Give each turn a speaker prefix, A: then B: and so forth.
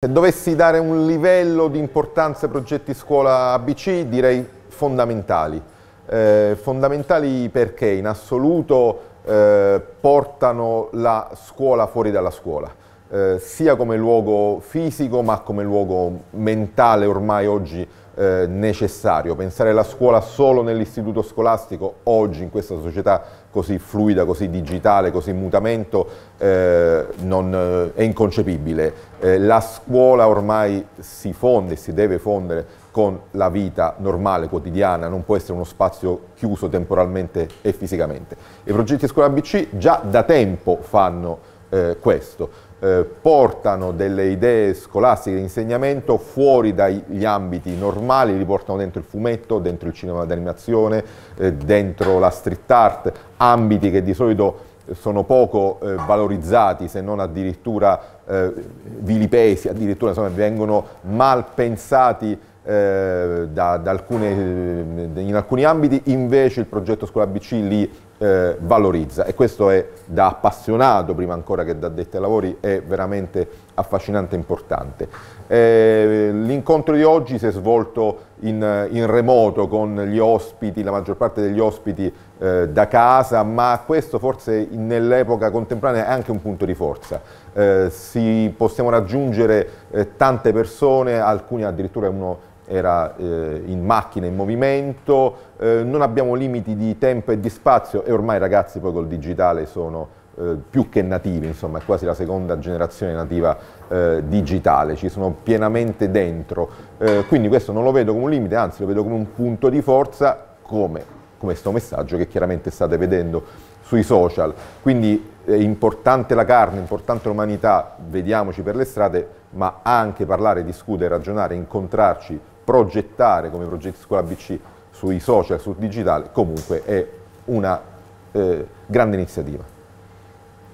A: Se dovessi dare un livello di importanza ai progetti scuola ABC direi fondamentali. Eh, fondamentali perché in assoluto eh, portano la scuola fuori dalla scuola eh, sia come luogo fisico ma come luogo mentale ormai oggi eh, necessario. Pensare la scuola solo nell'istituto scolastico oggi in questa società così fluida, così digitale, così in mutamento eh, non, eh, è inconcepibile. Eh, la scuola ormai si fonde, si deve fondere con la vita normale, quotidiana, non può essere uno spazio chiuso temporalmente e fisicamente. I progetti Scuola BC già da tempo fanno eh, questo. Eh, portano delle idee scolastiche di insegnamento fuori dagli ambiti normali, li portano dentro il fumetto, dentro il cinema d'animazione, eh, dentro la street art, ambiti che di solito sono poco eh, valorizzati se non addirittura eh, vilipesi, addirittura insomma, vengono mal pensati eh, da, da alcune, in alcuni ambiti, invece il progetto Scuola BC li eh, valorizza e questo è da appassionato prima ancora che da dette ai lavori è veramente affascinante e importante. Eh, l'incontro di oggi si è svolto in, in, remoto con gli ospiti, la maggior parte degli ospiti eh, da casa, ma questo forse nell'epoca contemporanea è anche un punto di forza. Eh, si possiamo raggiungere eh, tante persone, alcuni addirittura uno era eh, in macchina, in movimento, eh, non abbiamo limiti di tempo e di spazio e ormai i ragazzi poi col digitale sono eh, più che nativi, insomma è quasi la seconda generazione nativa eh, digitale, ci sono pienamente dentro, eh, quindi questo non lo vedo come un limite, anzi lo vedo come un punto di forza come, questo messaggio che chiaramente state vedendo sui social. Quindi è importante la carne, è importante l'umanità, vediamoci per le strade, ma anche parlare, discutere, ragionare, incontrarci, progettare come progetti scuola BC sui social, sul digitale, comunque è una eh, grande iniziativa.